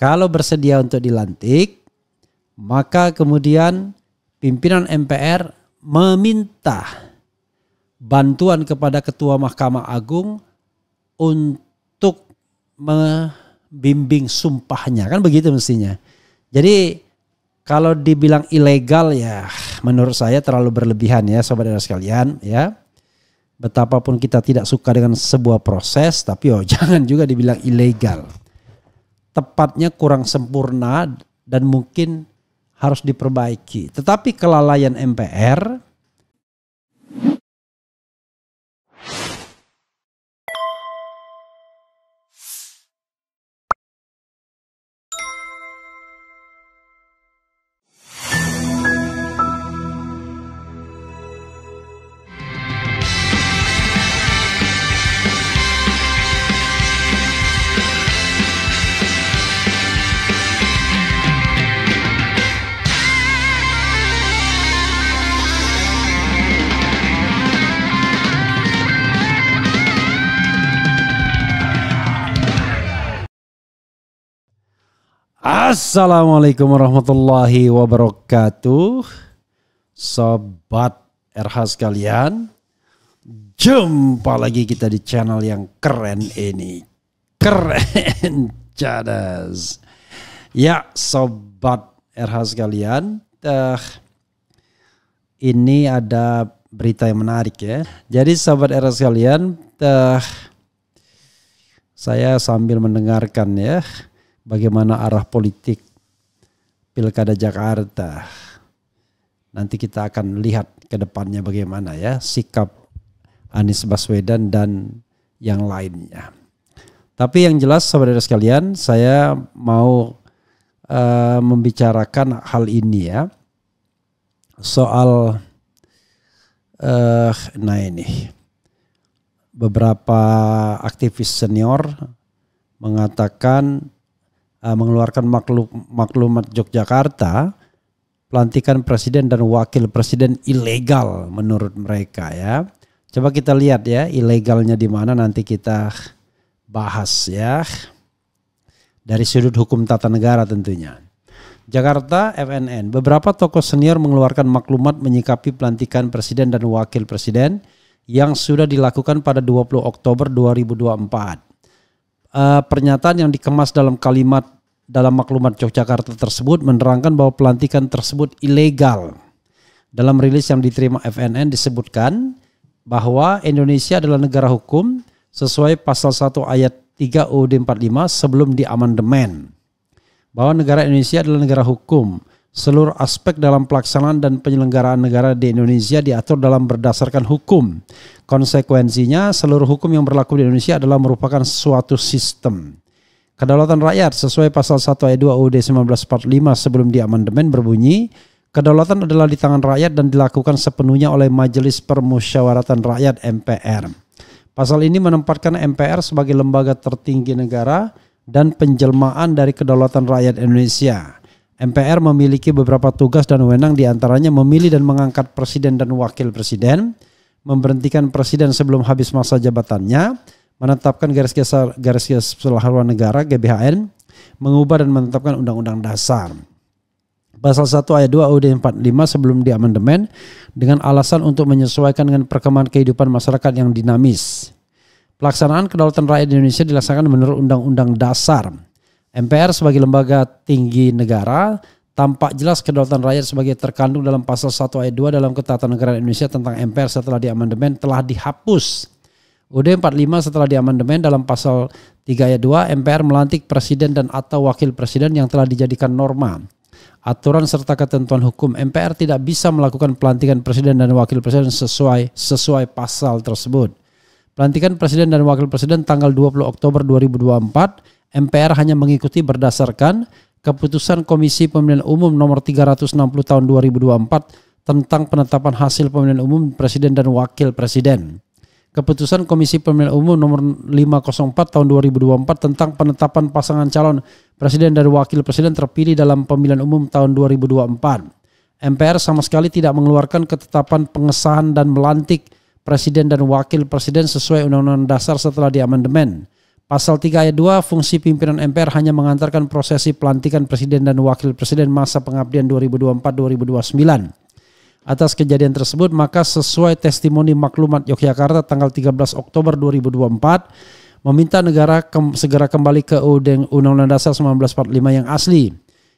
Kalau bersedia untuk dilantik, maka kemudian pimpinan MPR meminta bantuan kepada Ketua Mahkamah Agung untuk membimbing sumpahnya. Kan begitu mestinya. Jadi kalau dibilang ilegal ya menurut saya terlalu berlebihan ya sobat saudara sekalian ya. Betapapun kita tidak suka dengan sebuah proses tapi oh jangan juga dibilang ilegal tepatnya kurang sempurna dan mungkin harus diperbaiki. Tetapi kelalaian MPR Assalamualaikum warahmatullahi wabarakatuh. Sobat RH sekalian, jumpa lagi kita di channel yang keren ini. Keren cadas. Ya, sobat RH sekalian, uh, ini ada berita yang menarik ya. Jadi sobat RH sekalian, uh, saya sambil mendengarkan ya bagaimana arah politik Pilkada Jakarta. Nanti kita akan lihat ke depannya bagaimana ya sikap Anies Baswedan dan yang lainnya. Tapi yang jelas saudara sekalian, saya mau uh, membicarakan hal ini ya. Soal uh, nah ini beberapa aktivis senior mengatakan uh, mengeluarkan maklum, maklumat Yogyakarta pelantikan presiden dan wakil presiden ilegal menurut mereka ya. Coba kita lihat ya ilegalnya di mana nanti kita bahas ya. Dari sudut hukum tata negara tentunya. Jakarta FNN, beberapa tokoh senior mengeluarkan maklumat menyikapi pelantikan presiden dan wakil presiden yang sudah dilakukan pada 20 Oktober 2024 uh, pernyataan yang dikemas dalam kalimat dalam maklumat Yogyakarta tersebut menerangkan bahwa pelantikan tersebut ilegal. Dalam rilis yang diterima FNN disebutkan bahwa Indonesia adalah negara hukum sesuai pasal 1 ayat 3 UUD 45 sebelum diamandemen. Bahwa negara Indonesia adalah negara hukum. Seluruh aspek dalam pelaksanaan dan penyelenggaraan negara di Indonesia diatur dalam berdasarkan hukum. Konsekuensinya seluruh hukum yang berlaku di Indonesia adalah merupakan suatu sistem. Kedaulatan rakyat sesuai pasal 1 ayat 2 UUD 1945 sebelum diamandemen berbunyi, kedaulatan adalah di tangan rakyat dan dilakukan sepenuhnya oleh Majelis Permusyawaratan Rakyat MPR. Pasal ini menempatkan MPR sebagai lembaga tertinggi negara dan penjelmaan dari kedaulatan rakyat Indonesia. MPR memiliki beberapa tugas dan wewenang diantaranya memilih dan mengangkat presiden dan wakil presiden, memberhentikan presiden sebelum habis masa jabatannya, menetapkan garis besar garis garis haluan negara GBHN, mengubah dan menetapkan undang-undang dasar. Pasal 1 ayat 2 UUD 45 sebelum diamandemen dengan alasan untuk menyesuaikan dengan perkembangan kehidupan masyarakat yang dinamis. Pelaksanaan kedaulatan rakyat di Indonesia dilaksanakan menurut Undang-Undang Dasar. MPR sebagai lembaga tinggi negara Tampak jelas kedaulatan rakyat sebagai terkandung dalam pasal 1 ayat 2 dalam Ketatanegaraan Indonesia tentang MPR setelah diamandemen telah dihapus. UUD 45 setelah diamandemen dalam pasal 3 ayat 2 MPR melantik presiden dan atau wakil presiden yang telah dijadikan norma. Aturan serta ketentuan hukum MPR tidak bisa melakukan pelantikan presiden dan wakil presiden sesuai sesuai pasal tersebut. Pelantikan presiden dan wakil presiden tanggal 20 Oktober 2024 MPR hanya mengikuti berdasarkan keputusan Komisi Pemilihan Umum nomor 360 tahun 2024 tentang penetapan hasil pemilihan umum presiden dan wakil presiden. Keputusan Komisi Pemilihan Umum nomor 504 tahun 2024 tentang penetapan pasangan calon presiden dan wakil presiden terpilih dalam pemilihan umum tahun 2024. MPR sama sekali tidak mengeluarkan ketetapan pengesahan dan melantik presiden dan wakil presiden sesuai Undang-Undang Dasar setelah diamandemen. Pasal 3 ayat 2 fungsi pimpinan MPR hanya mengantarkan prosesi pelantikan presiden dan wakil presiden masa pengabdian 2024-2029. Atas kejadian tersebut maka sesuai testimoni maklumat Yogyakarta tanggal 13 Oktober 2024 meminta negara ke segera kembali ke Undang-Undang Dasar 1945 yang asli.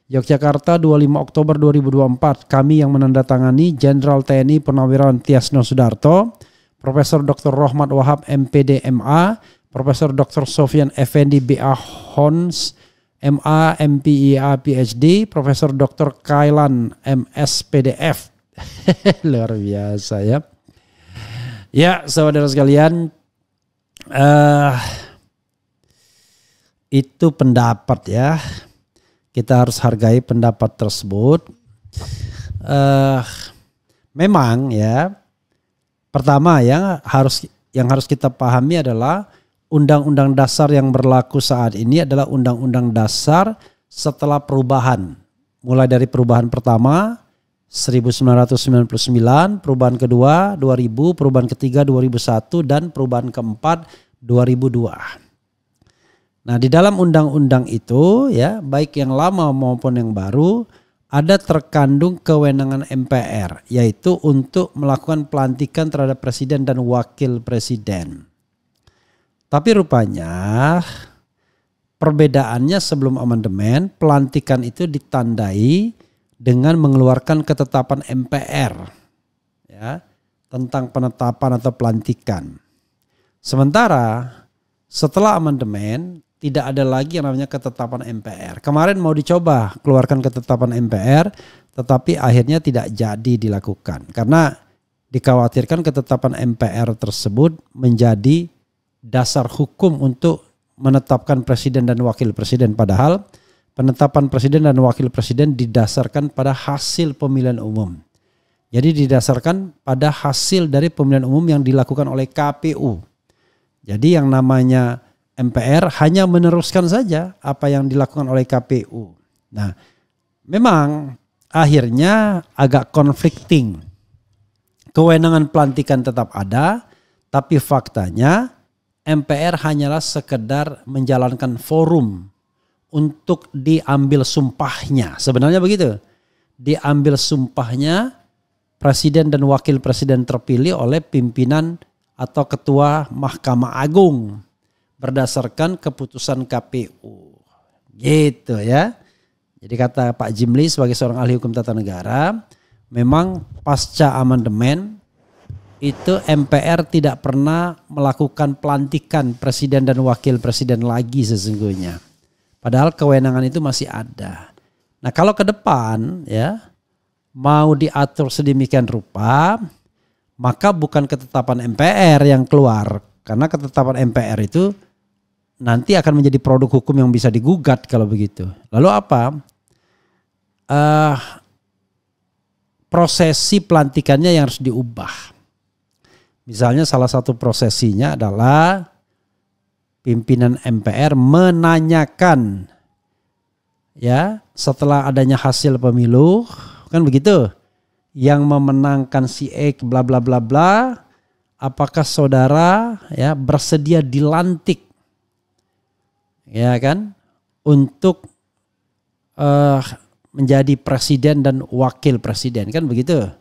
Yogyakarta 25 Oktober 2024 kami yang menandatangani Jenderal TNI Purnawirawan Tiasno Sudarto, Profesor Dr. Rohmat Wahab MPD MA, Profesor Dr. Sofian Effendi B.A. Hons, MA, MPIA, PhD, Profesor Dr. Kailan, MS, PDF. Luar biasa ya. Ya, saudara sekalian, uh, itu pendapat ya. Kita harus hargai pendapat tersebut. Uh, memang ya, pertama yang harus yang harus kita pahami adalah undang-undang dasar yang berlaku saat ini adalah undang-undang dasar setelah perubahan. Mulai dari perubahan pertama 1999, perubahan kedua 2000, perubahan ketiga 2001 dan perubahan keempat 2002. Nah, di dalam undang-undang itu ya, baik yang lama maupun yang baru ada terkandung kewenangan MPR yaitu untuk melakukan pelantikan terhadap presiden dan wakil presiden. Tapi rupanya perbedaannya sebelum amandemen pelantikan itu ditandai dengan mengeluarkan ketetapan MPR ya tentang penetapan atau pelantikan. Sementara setelah amandemen tidak ada lagi yang namanya ketetapan MPR. Kemarin mau dicoba keluarkan ketetapan MPR, tetapi akhirnya tidak jadi dilakukan karena dikhawatirkan ketetapan MPR tersebut menjadi dasar hukum untuk menetapkan presiden dan wakil presiden padahal penetapan presiden dan wakil presiden didasarkan pada hasil pemilihan umum. Jadi didasarkan pada hasil dari pemilihan umum yang dilakukan oleh KPU. Jadi yang namanya MPR hanya meneruskan saja apa yang dilakukan oleh KPU. Nah, memang akhirnya agak conflicting. Kewenangan pelantikan tetap ada, tapi faktanya MPR hanyalah sekedar menjalankan forum untuk diambil sumpahnya. Sebenarnya begitu. Diambil sumpahnya presiden dan wakil presiden terpilih oleh pimpinan atau ketua Mahkamah Agung berdasarkan keputusan KPU. Gitu ya. Jadi kata Pak Jimli sebagai seorang ahli hukum tata negara, memang pasca amandemen itu MPR tidak pernah melakukan pelantikan presiden dan wakil presiden lagi sesungguhnya. Padahal kewenangan itu masih ada. Nah kalau ke depan ya mau diatur sedemikian rupa maka bukan ketetapan MPR yang keluar. Karena ketetapan MPR itu nanti akan menjadi produk hukum yang bisa digugat kalau begitu. Lalu apa? Uh, prosesi pelantikannya yang harus diubah Misalnya salah satu prosesinya adalah pimpinan MPR menanyakan ya setelah adanya hasil pemilu kan begitu yang memenangkan si X bla bla bla bla apakah saudara ya bersedia dilantik ya kan untuk uh, menjadi presiden dan wakil presiden kan begitu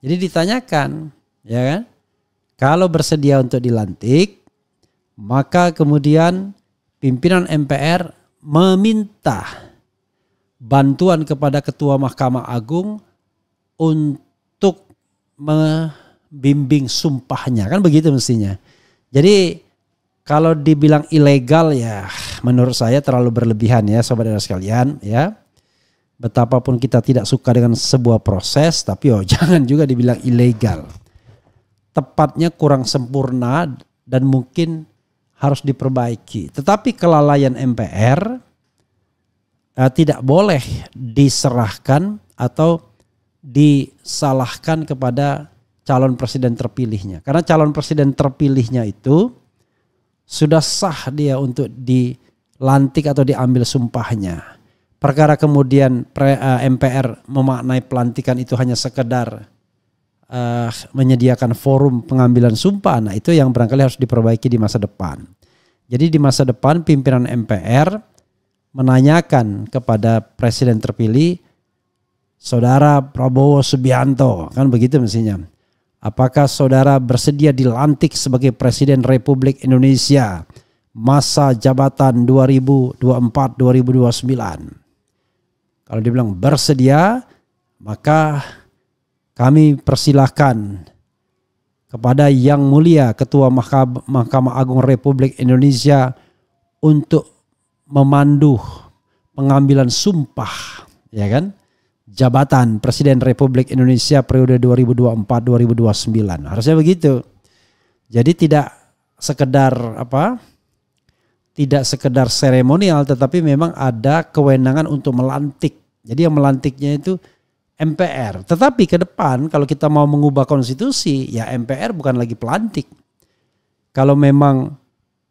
jadi ditanyakan ya kan kalau bersedia untuk dilantik, maka kemudian pimpinan MPR meminta bantuan kepada Ketua Mahkamah Agung untuk membimbing sumpahnya. Kan begitu mestinya. Jadi kalau dibilang ilegal ya menurut saya terlalu berlebihan ya sobat saudara sekalian ya. Betapapun kita tidak suka dengan sebuah proses tapi oh jangan juga dibilang ilegal tepatnya kurang sempurna dan mungkin harus diperbaiki. Tetapi kelalaian MPR eh, tidak boleh diserahkan atau disalahkan kepada calon presiden terpilihnya. Karena calon presiden terpilihnya itu sudah sah dia untuk dilantik atau diambil sumpahnya. Perkara kemudian MPR eh, memaknai pelantikan itu hanya sekedar uh, menyediakan forum pengambilan sumpah. Nah, itu yang barangkali harus diperbaiki di masa depan. Jadi di masa depan pimpinan MPR menanyakan kepada presiden terpilih Saudara Prabowo Subianto, kan begitu mestinya. Apakah saudara bersedia dilantik sebagai presiden Republik Indonesia masa jabatan 2024-2029? Kalau dibilang bersedia, maka kami persilahkan kepada Yang Mulia Ketua Mahkamah, Agung Republik Indonesia untuk memandu pengambilan sumpah, ya kan? Jabatan Presiden Republik Indonesia periode 2024-2029. Harusnya begitu. Jadi tidak sekedar apa? Tidak sekedar seremonial tetapi memang ada kewenangan untuk melantik. Jadi yang melantiknya itu MPR. Tetapi ke depan kalau kita mau mengubah konstitusi ya MPR bukan lagi pelantik. Kalau memang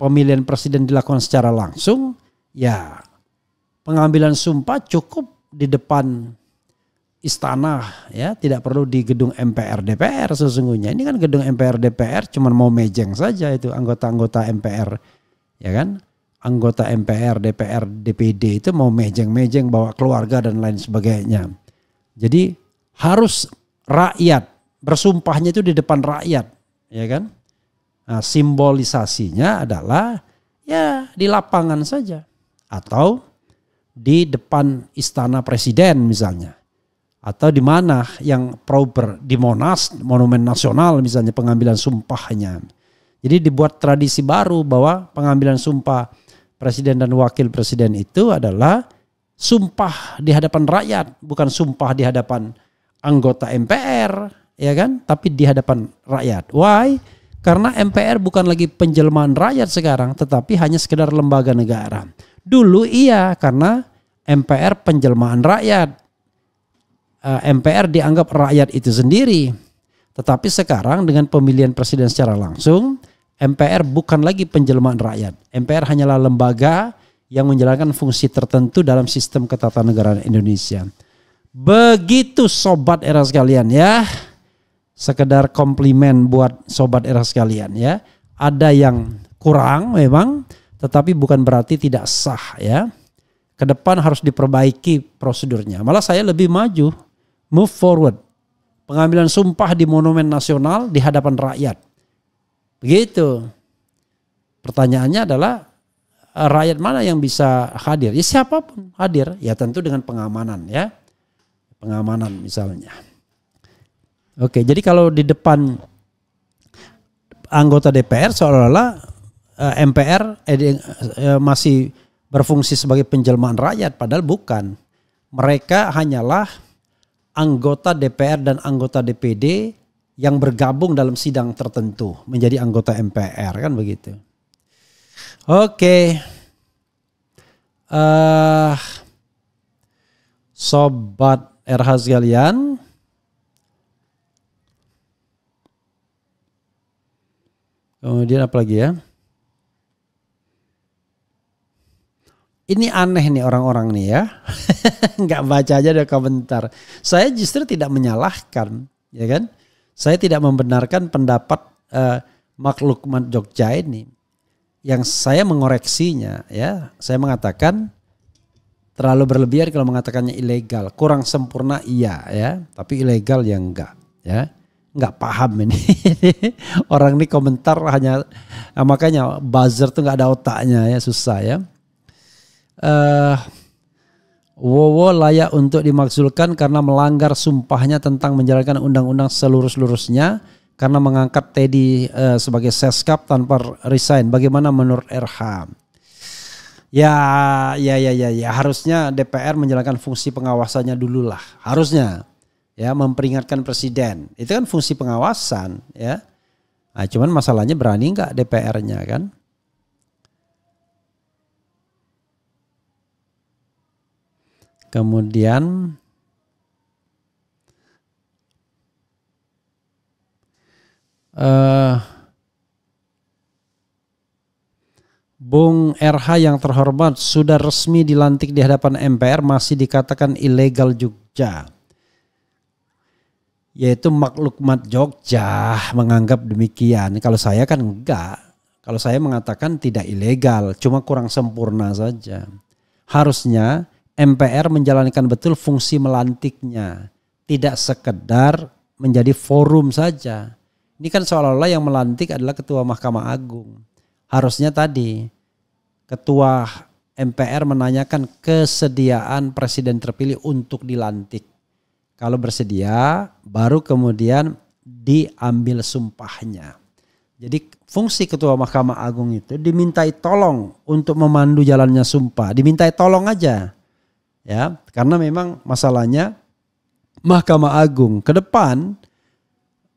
pemilihan presiden dilakukan secara langsung ya pengambilan sumpah cukup di depan istana ya tidak perlu di gedung MPR DPR sesungguhnya ini kan gedung MPR DPR cuman mau mejeng saja itu anggota-anggota MPR ya kan anggota MPR DPR DPD itu mau mejeng-mejeng bawa keluarga dan lain sebagainya jadi harus rakyat bersumpahnya itu di depan rakyat, ya kan? Nah, simbolisasinya adalah ya di lapangan saja atau di depan istana presiden misalnya atau di mana yang proper di Monas Monumen Nasional misalnya pengambilan sumpahnya. Jadi dibuat tradisi baru bahwa pengambilan sumpah presiden dan wakil presiden itu adalah sumpah di hadapan rakyat, bukan sumpah di hadapan anggota MPR, ya kan? Tapi di hadapan rakyat. Why? Karena MPR bukan lagi penjelmaan rakyat sekarang, tetapi hanya sekedar lembaga negara. Dulu iya, karena MPR penjelmaan rakyat. Eh, MPR dianggap rakyat itu sendiri. Tetapi sekarang dengan pemilihan presiden secara langsung, MPR bukan lagi penjelmaan rakyat. MPR hanyalah lembaga yang menjalankan fungsi tertentu dalam sistem ketatanegaraan Indonesia. Begitu sobat era sekalian ya. Sekedar komplimen buat sobat era sekalian ya. Ada yang kurang memang tetapi bukan berarti tidak sah ya. Ke depan harus diperbaiki prosedurnya. Malah saya lebih maju, move forward. Pengambilan sumpah di Monumen Nasional di hadapan rakyat. Begitu. Pertanyaannya adalah Eh, rakyat mana yang bisa hadir? Ya siapapun hadir, ya tentu dengan pengamanan ya. Pengamanan misalnya. Oke, jadi kalau di depan anggota DPR seolah-olah eh, MPR eh, masih berfungsi sebagai penjelmaan rakyat padahal bukan. Mereka hanyalah anggota DPR dan anggota DPD yang bergabung dalam sidang tertentu menjadi anggota MPR kan begitu. Oke. Okay. Uh, eh, sobat RH sekalian, kemudian apa lagi ya? Ini aneh nih orang-orang nih ya, Enggak baca aja deh komentar. Saya justru tidak menyalahkan, ya kan? Saya tidak membenarkan pendapat uh, makhluk Jogja ini yang saya mengoreksinya ya saya mengatakan terlalu berlebihan kalau mengatakannya ilegal kurang sempurna iya ya tapi ilegal yang enggak ya enggak paham ini orang ini komentar hanya nah makanya buzzer tuh nggak ada otaknya ya susah ya uh, Wowo layak untuk dimaksulkan karena melanggar sumpahnya tentang menjalankan undang-undang seluruh-seluruhnya karena mengangkat Teddy uh, sebagai seskap tanpa resign. Bagaimana menurut RH? Ya, ya, ya, ya, ya. Harusnya DPR menjalankan fungsi pengawasannya dulu lah. Harusnya ya memperingatkan presiden. Itu kan fungsi pengawasan ya. Nah, cuman masalahnya berani nggak DPR-nya kan? Kemudian Eh, Bung RH yang terhormat sudah resmi dilantik di hadapan MPR masih dikatakan ilegal Jogja. Yaitu maklukmat Jogja menganggap demikian. Kalau saya kan enggak. Kalau saya mengatakan tidak ilegal, cuma kurang sempurna saja. Harusnya MPR menjalankan betul fungsi melantiknya. Tidak sekedar menjadi forum saja ini kan seolah-olah yang melantik adalah ketua Mahkamah Agung. Harusnya tadi ketua MPR menanyakan kesediaan presiden terpilih untuk dilantik. Kalau bersedia, baru kemudian diambil sumpahnya. Jadi fungsi ketua Mahkamah Agung itu dimintai tolong untuk memandu jalannya sumpah, dimintai tolong aja. Ya, karena memang masalahnya Mahkamah Agung ke depan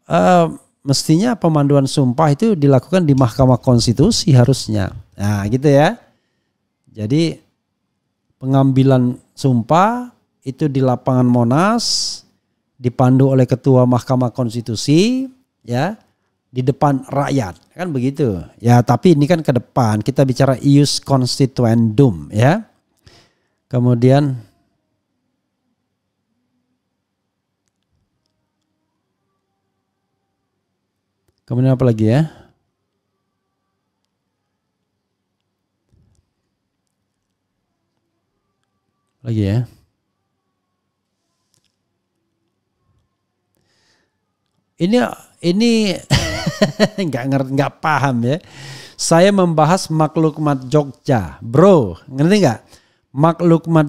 uh, mestinya pemanduan sumpah itu dilakukan di Mahkamah Konstitusi harusnya. Nah, gitu ya. Jadi pengambilan sumpah itu di lapangan Monas dipandu oleh ketua Mahkamah Konstitusi ya di depan rakyat kan begitu ya tapi ini kan ke depan kita bicara ius constituendum ya kemudian Kemudian apa lagi ya? Lagi ya. Ini ini nggak ngerti nggak paham ya. Saya membahas mat Jogja, bro, ngerti nggak? mat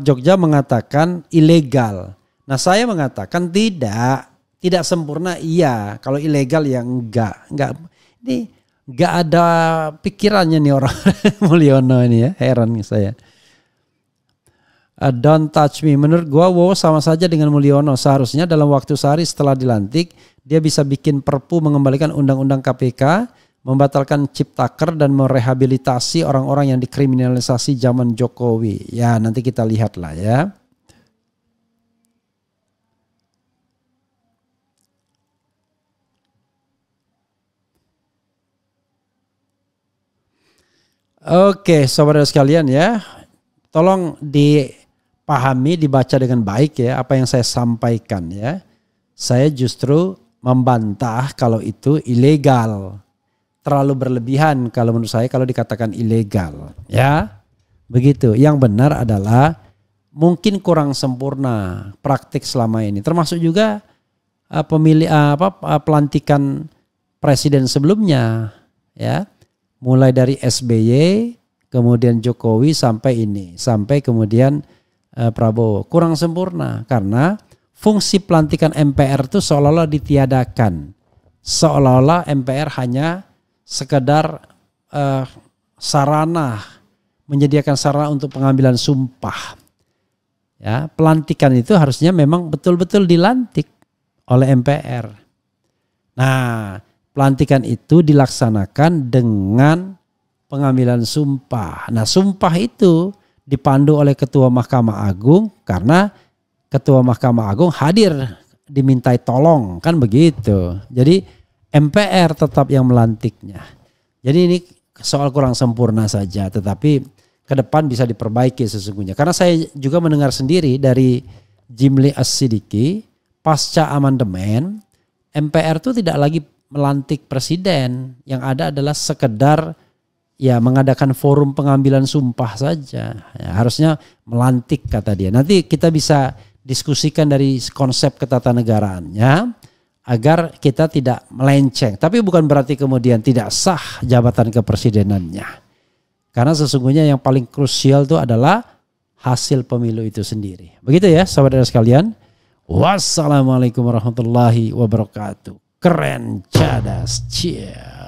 Jogja mengatakan ilegal. Nah saya mengatakan tidak, tidak sempurna iya, kalau ilegal ya enggak. Enggak ini enggak ada pikirannya nih orang Mulyono ini ya, heran saya. Uh, don't touch me. Menurut gua Wow sama saja dengan Mulyono. Seharusnya dalam waktu sehari setelah dilantik, dia bisa bikin perpu mengembalikan undang-undang KPK, membatalkan ciptaker dan merehabilitasi orang-orang yang dikriminalisasi zaman Jokowi. Ya, nanti kita lihatlah ya. Oke, saudara sekalian ya, tolong dipahami, dibaca dengan baik ya apa yang saya sampaikan ya. Saya justru membantah kalau itu ilegal. Terlalu berlebihan kalau menurut saya kalau dikatakan ilegal, ya. Begitu. Yang benar adalah mungkin kurang sempurna praktik selama ini. Termasuk juga uh, pemilih eh, apa eh, pelantikan presiden sebelumnya, ya mulai dari SBY kemudian Jokowi sampai ini sampai kemudian eh, Prabowo kurang sempurna karena fungsi pelantikan MPR itu seolah-olah ditiadakan seolah-olah MPR hanya sekedar eh, sarana menyediakan sarana untuk pengambilan sumpah ya pelantikan itu harusnya memang betul-betul dilantik oleh MPR nah pelantikan itu dilaksanakan dengan pengambilan sumpah. Nah, sumpah itu dipandu oleh Ketua Mahkamah Agung karena Ketua Mahkamah Agung hadir dimintai tolong kan begitu. Jadi MPR tetap yang melantiknya. Jadi ini soal kurang sempurna saja tetapi ke depan bisa diperbaiki sesungguhnya. Karena saya juga mendengar sendiri dari Jimli As-Sidiki pasca amandemen MPR itu tidak lagi melantik presiden yang ada adalah sekedar ya mengadakan forum pengambilan sumpah saja ya, harusnya melantik kata dia nanti kita bisa diskusikan dari konsep ketatanegaraannya agar kita tidak melenceng tapi bukan berarti kemudian tidak sah jabatan kepresidenannya karena sesungguhnya yang paling krusial itu adalah hasil pemilu itu sendiri begitu ya saudara sekalian wassalamualaikum warahmatullahi wabarakatuh keren cadas yeah.